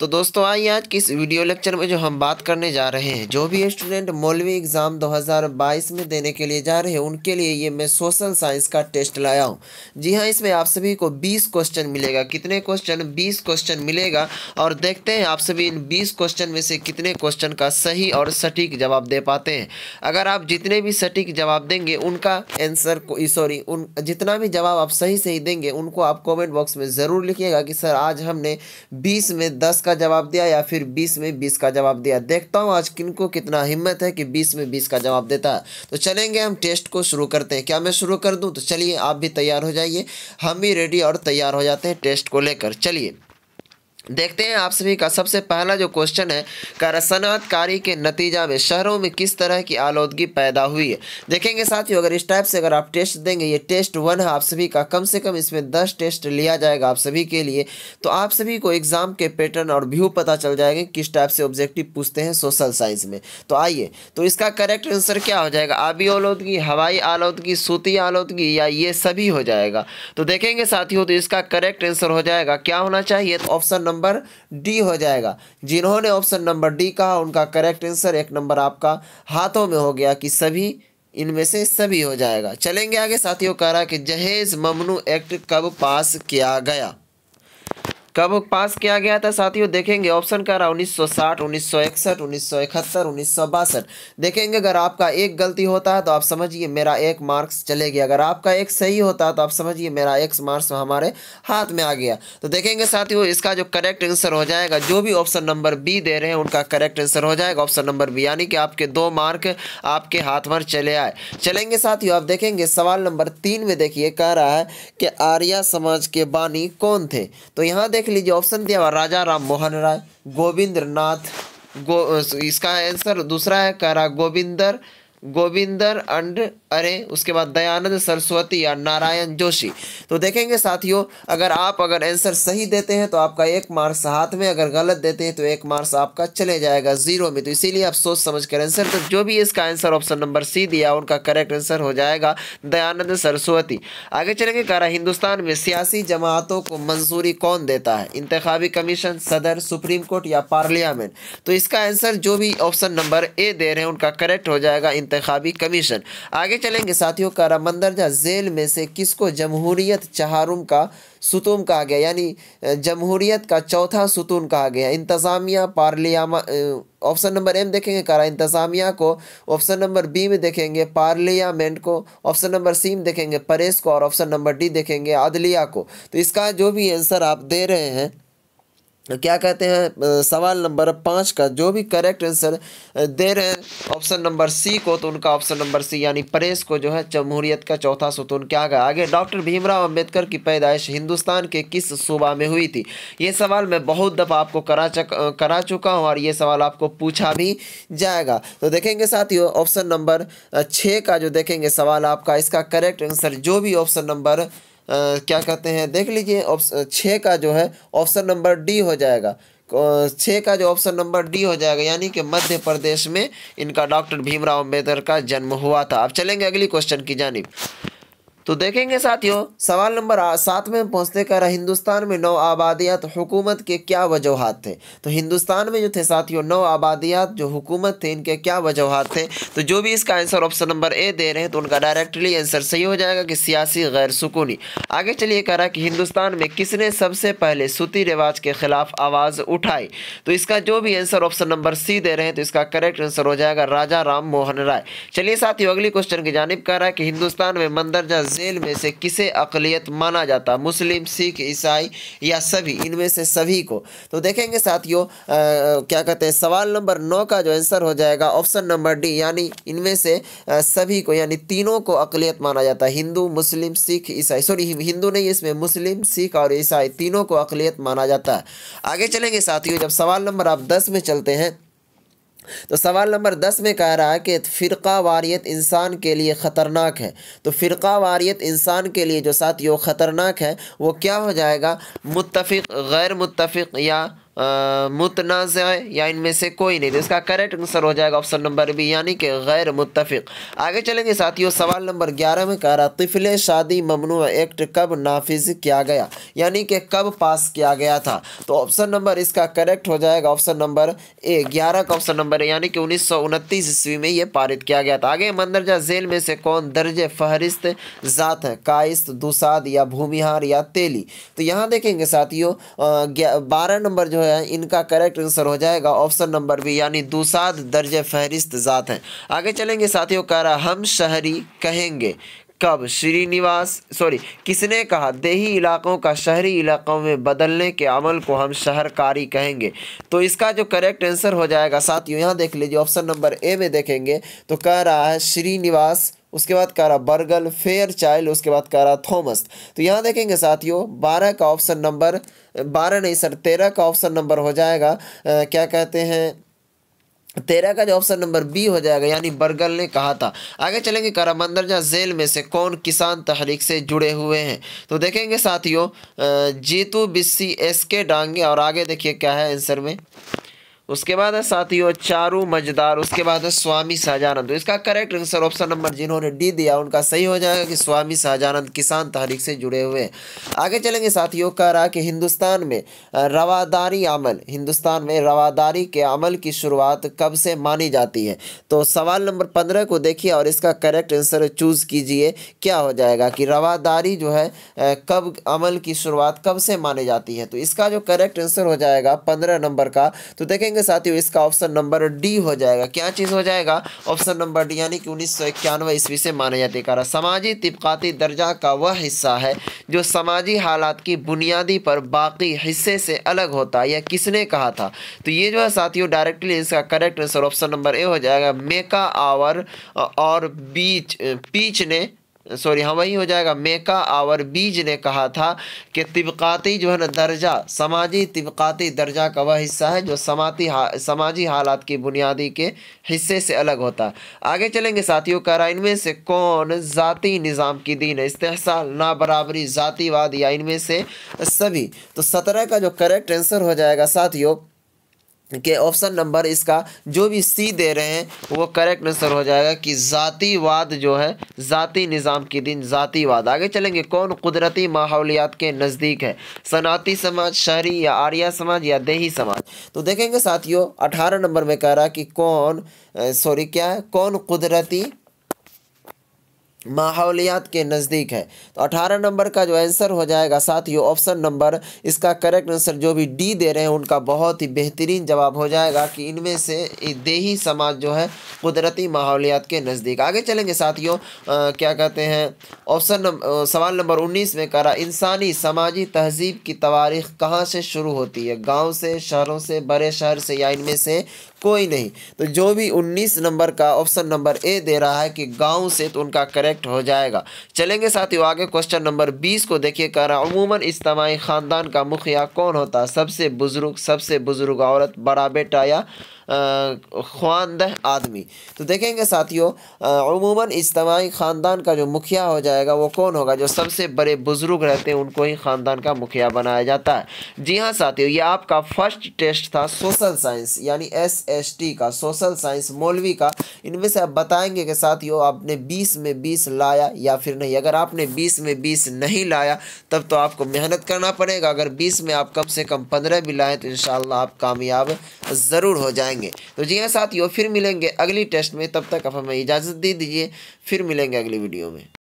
तो दोस्तों आइए आज की इस वीडियो लेक्चर में जो हम बात करने जा रहे हैं जो भी स्टूडेंट मौलवी एग्ज़ाम 2022 में देने के लिए जा रहे हैं उनके लिए ये मैं सोशल साइंस का टेस्ट लाया हूँ जी हाँ इसमें आप सभी को 20 क्वेश्चन मिलेगा कितने क्वेश्चन 20 क्वेश्चन मिलेगा और देखते हैं आप सभी इन बीस क्वेश्चन में से कितने क्वेश्चन का सही और सटीक जवाब दे पाते हैं अगर आप जितने भी सटीक जवाब देंगे उनका एंसर सॉरी उन जितना भी जवाब आप सही सही देंगे उनको आप कॉमेंट बॉक्स में ज़रूर लिखिएगा कि सर आज हमने बीस में दस का का जवाब दिया या फिर बीस में बीस का जवाब दिया देखता हूँ आज किन को कितना हिम्मत है कि बीस में बीस का जवाब देता है तो चलेंगे हम टेस्ट को शुरू करते हैं क्या मैं शुरू कर दूँ तो चलिए आप भी तैयार हो जाइए हम भी रेडी और तैयार हो जाते हैं टेस्ट को लेकर चलिए देखते हैं आप सभी का सबसे पहला जो क्वेश्चन है सनातकारी के नतीजा में शहरों में किस तरह की आलोदगी पैदा हुई है देखेंगे साथियों अगर इस टाइप से अगर आप टेस्ट देंगे ये टेस्ट वन है आप सभी का कम से कम इसमें दस टेस्ट लिया जाएगा आप सभी के लिए तो आप सभी को एग्ज़ाम के पैटर्न और व्यू पता चल जाएगा किस टाइप से ऑब्जेक्टिव पूछते हैं सोशल साइंस में तो आइए तो इसका करेक्ट आंसर क्या हो जाएगा आबी आलोदगी हवाई आलोदगी सूती आलोदगी या ये सभी हो जाएगा तो देखेंगे साथियों तो इसका करेक्ट आंसर हो जाएगा क्या होना चाहिए तो ऑप्शन नंबर नंबर डी हो जाएगा जिन्होंने ऑप्शन नंबर डी कहा उनका करेक्ट आंसर एक नंबर आपका हाथों में हो गया कि सभी इनमें से सभी हो जाएगा चलेंगे आगे साथियों कह रहा कि जहेज ममनू एक्ट कब पास किया गया कब पास किया गया था साथियों देखेंगे ऑप्शन कह रहा उन्नीस सौ साठ उन्नीस सौ इकसठ उन्नीस सौ इकहत्तर उन्नीस सौ बासठ देखेंगे अगर आपका एक गलती होता है तो आप समझिए मेरा एक मार्क्स चले गया अगर आपका एक सही होता है तो आप समझिए मेरा एक मार्क्स हमारे हाथ में आ गया तो देखेंगे साथियों इसका जो करेक्ट आंसर हो जाएगा जो भी ऑप्शन नंबर बी दे रहे हैं उनका करेक्ट आंसर हो जाएगा ऑप्शन नंबर बी यानी कि आपके दो मार्क आपके हाथ पर चले आए चलेंगे साथियों आप देखेंगे सवाल नंबर तीन में देखिए कह रहा है कि आर्या समाज के बानी कौन थे तो यहाँ देख देख लीजिए ऑप्शन दिया हुआ राजा राम मोहन राय गोविंद्र नाथ गो इसका आंसर दूसरा है कह रहा गोविंदर गोविंदर एंड अरे उसके बाद दयानंद सरस्वती या नारायण जोशी तो देखेंगे साथियों अगर आप अगर आंसर सही देते हैं तो आपका एक मार्क्स हाथ में अगर गलत देते हैं तो एक मार्क्स आपका चले जाएगा जीरो में तो इसीलिए आप सोच समझ कर आंसर तो जो भी इसका आंसर ऑप्शन नंबर सी दिया उनका करेक्ट आंसर हो जाएगा दयानंद सरस्वती आगे चलेंगे कह रहा हिंदुस्तान में सियासी जमातों को मंजूरी कौन देता है इंतबी कमीशन सदर सुप्रीम कोर्ट या पार्लियामेंट तो इसका आंसर जो भी ऑप्शन नंबर ए दे रहे हैं उनका करेक्ट हो जाएगा इंतबी कमीशन आगे चलेंगे साथियों कारा मंदरजा जेल में से किसको जमहूरियत चहारुम का सुतून कहा गया यानी जमहूरियत का चौथा सुतून कहा गया इंतज़ामिया पार्लियामा ऑप्शन नंबर एम देखेंगे कारा इंतज़ामिया को ऑप्शन नंबर बी में देखेंगे पार्लियामेंट को ऑप्शन नंबर सी में देखेंगे परेस को और ऑप्शन नंबर डी देखेंगे अदलिया को तो इसका जो भी आंसर आप दे रहे हैं तो क्या कहते हैं सवाल नंबर पाँच का जो भी करेक्ट आंसर दे रहे हैं ऑप्शन नंबर सी को तो उनका ऑप्शन नंबर सी यानी प्रेस को जो है जमहूरियत का चौथा सुतून क्या गया आगे डॉक्टर भीमराव अंबेडकर की पैदाइश हिंदुस्तान के किस सूबा में हुई थी ये सवाल मैं बहुत दफ़ा आपको करा चक करा चुका हूँ और ये सवाल आपको पूछा भी जाएगा तो देखेंगे साथियों ऑप्शन नंबर छः का जो देखेंगे सवाल आपका इसका करेक्ट आंसर जो भी ऑप्शन नंबर क्या कहते हैं देख लीजिए ऑप्शन छः का जो है ऑप्शन नंबर डी हो जाएगा छः का जो ऑप्शन नंबर डी हो जाएगा यानी कि मध्य प्रदेश में इनका डॉक्टर भीमराव अम्बेडकर का जन्म हुआ था अब चलेंगे अगली क्वेश्चन की जानब तो देखेंगे साथियों सवाल नंबर सात में पहुंचते कर हिंदुस्तान में नौ आबादियात हुकूमत के क्या वजूहत थे तो हिंदुस्तान में जो थे साथियों नौ आबादियात जो हुकूमत थे इनके क्या वजूहत थे तो जो भी इसका आंसर ऑप्शन नंबर ए दे रहे हैं तो उनका डायरेक्टली आंसर सही हो जाएगा कि सियासी गैर सुकूनी आगे चलिए कह रहा कि हिंदुस्तान में किसने सबसे पहले सूती रिवाज के खिलाफ आवाज़ उठाई तो इसका जो भी आंसर ऑप्शन नंबर सी दे रहे हैं तो इसका करेक्ट आंसर हो जाएगा राजा राम मोहन राय चलिए साथियों अगली क्वेश्चन की जानब कह रहा है कि हिंदुस्तान में मंदरजा मसाइल में से किसे अकलियत माना जाता मुस्लिम सिख ईसाई या सभी इनमें से सभी को तो देखेंगे साथियों क्या कहते हैं सवाल नंबर नौ का जो आंसर हो जाएगा ऑप्शन नंबर डी यानी इनमें से आ, सभी को यानी तीनों को अकलीत माना जाता है हिंदू मुस्लिम सिख ईसाई सॉरी हिंदू नहीं इसमें मुस्लिम सिख और ईसाई तीनों को अकलीत माना जाता है आगे चलेंगे साथियों जब सवाल नंबर आप दस में चलते हैं तो सवाल नंबर दस में कह रहा है कि फ़िरका वारियत इंसान के लिए ख़तरनाक है तो फ़िरका वारियत इंसान के लिए जो साथियों ख़तरनाक है वो क्या हो जाएगा मुतफ़ गैर मुतफ़ या मुतनाज़ या इनमें से कोई नहीं तो इसका करेक्ट आंसर हो जाएगा ऑप्शन नंबर बी यानी कि गैर मुतफिक आगे चलेंगे साथियों सवाल नंबर ग्यारह में कह रहा तिफिल शादी ममनू एक्ट कब नाफिज किया गया यानी कि कब पास किया गया था तो ऑप्शन नंबर इसका करेक्ट हो जाएगा ऑप्शन नंबर ए ग्यारह का ऑप्शन नंबर है यानी कि उन्नीस सौ उनतीस ईस्वी में ये पारित किया गया था आगे मंदरजा जेल में से कौन दर्ज फहरिस्त ज़ात है काइस्त दुसाद या भूमिहार या तेली तो यहाँ देखेंगे साथियों बारह नंबर जो है इनका करेक्ट आंसर हो जाएगा ऑप्शन नंबर बी यानी दूसाद दर्ज फहरिस्त ज़ात हैं आगे चलेंगे साथियों कह रहा हम शहरी कहेंगे कब श्रीनिवास सॉरी किसने कहा देही इलाकों का शहरी इलाकों में बदलने के अमल को हम शहरकारी कहेंगे तो इसका जो करेक्ट आंसर हो जाएगा साथियों यहाँ देख लीजिए ऑप्शन नंबर ए में देखेंगे तो कह रहा है श्रीनिवास उसके बाद कह रहा बर्गल फेयर चाइल्ड उसके बाद कह रहा थॉमस तो यहाँ देखेंगे साथियों बारह का ऑप्शन नंबर बारह नहीं सर तेरह का ऑप्शन नंबर हो जाएगा आ, क्या कहते हैं तेरह का जो ऑप्शन नंबर बी हो जाएगा यानी बर्गल ने कहा था आगे चलेंगे कह रहा मंदरजा जेल में से कौन किसान तहरीक से जुड़े हुए हैं तो देखेंगे साथियों जीतू बिस्सी एस के डांगे और आगे देखिए क्या है आंसर में उसके बाद है साथियों चारू मजदार उसके बाद है स्वामी शाहजानंद तो इसका करेक्ट आंसर ऑप्शन नंबर जिन्होंने डी दिया उनका सही हो जाएगा कि स्वामी शाहजानंद किसान तहरीक से जुड़े हुए हैं आगे चलेंगे साथियों कह रहा कि हिंदुस्तान में रवादारी अमल हिंदुस्तान में रवादारी के अमल की शुरुआत कब से मानी जाती है तो सवाल नंबर पंद्रह को देखिए और इसका करेक्ट आंसर चूज़ कीजिए क्या हो जाएगा कि रवादारी जो है कब अमल की शुरुआत कब से मानी जाती है तो इसका जो करेक्ट आंसर हो जाएगा पंद्रह नंबर का तो देखेंगे के साथ ही इसका ऑप्शन नंबर डी हो जाएगा क्या चीज़ हो जाएगा ऑप्शन नंबर डी यानी कि उन्नीस सौ इक्यानवे ईस्वी से माना जाते कारा समाजी तबकाती दर्जा का वह हिस्सा है जो समाजी हालात की बुनियादी पर बाकी हिस्से से अलग होता है या किसने कहा था तो ये जो है साथियों डायरेक्टली इसका correct answer option number A हो जाएगा मेका आवर और बीच पीच ने सॉरी हाँ वही हो जाएगा मेका आवर बीज ने कहा था कि तबकाती जो है ना दर्जा समाजी तबकाती दर्जा का वह हिस्सा है जो समाती हा, समाजी हालात की बुनियादी के हिस्से से अलग होता है आगे चलेंगे साथियों का इनमें से कौन ज़ाती निज़ाम की दीन है इस्तेसाल बराबरी ज़ातीवाद या इनमें से सभी तो सत्रह का जो करेक्ट आंसर हो जाएगा साथियों के ऑप्शन नंबर इसका जो भी सी दे रहे हैं वो करेक्ट आंसर हो जाएगा कि जातिवाद जो है जाति निज़ाम के दिन जातिवाद आगे चलेंगे कौन कुदरती माहौलियात के नज़दीक है सनाती समाज शहरी या आर्या समाज या देही समाज तो देखेंगे साथियों अठारह नंबर में कह रहा कि कौन सॉरी क्या है कौन कुदरती माहौलियात के नज़दीक है तो 18 नंबर का जो आंसर हो जाएगा साथियों ऑप्शन नंबर इसका करेक्ट आंसर जो भी डी दे रहे हैं उनका बहुत ही बेहतरीन जवाब हो जाएगा कि इनमें से देही समाज जो है कुदरती माहौलियात के नज़दीक आगे चलेंगे साथियों क्या कहते हैं ऑप्शन नंबर सवाल नंबर उन्नीस में करा इंसानी समाजी तहजीब की तवारीख कहाँ से शुरू होती है गाँव से शहरों से बड़े शहर से या इनमें से कोई नहीं तो जो भी 19 नंबर का ऑप्शन नंबर ए दे रहा है कि गांव से तो उनका करेक्ट हो जाएगा चलेंगे साथियों आगे क्वेश्चन नंबर 20 को देखिए कह रहा अमूमन इज्तमाही ख़ानदान का मुखिया कौन होता है सबसे बुज़ुर्ग सबसे बुज़ुर्ग औरत बड़ा बेटा या ख्वानदह आदमी तो देखेंगे साथियों अमूमन इज्तमाही ख़ानदान का जो मुखिया हो जाएगा वो कौन होगा जो सबसे बड़े बुज़ुर्ग रहते हैं उनको ही ख़ानदान का मुखिया बनाया जाता है जी हाँ साथियों ये आपका फर्स्ट टेस्ट था सोशल साइंस यानी एस एस टी का सोशल साइंस मौलवी का इनमें से आप बताएँगे कि साथियों आपने बीस में बीस लाया या फिर नहीं अगर आपने बीस में बीस नहीं लाया तब तो आपको मेहनत करना पड़ेगा अगर बीस में आप कम से कम पंद्रह भी लाएँ तो इन आप कामयाब ज़रूर हो जाएंगे मिलेंगे तो जी हाँ साथियों फिर मिलेंगे अगली टेस्ट में तब तक आप हमें इजाज़त दे दीजिए फिर मिलेंगे अगली वीडियो में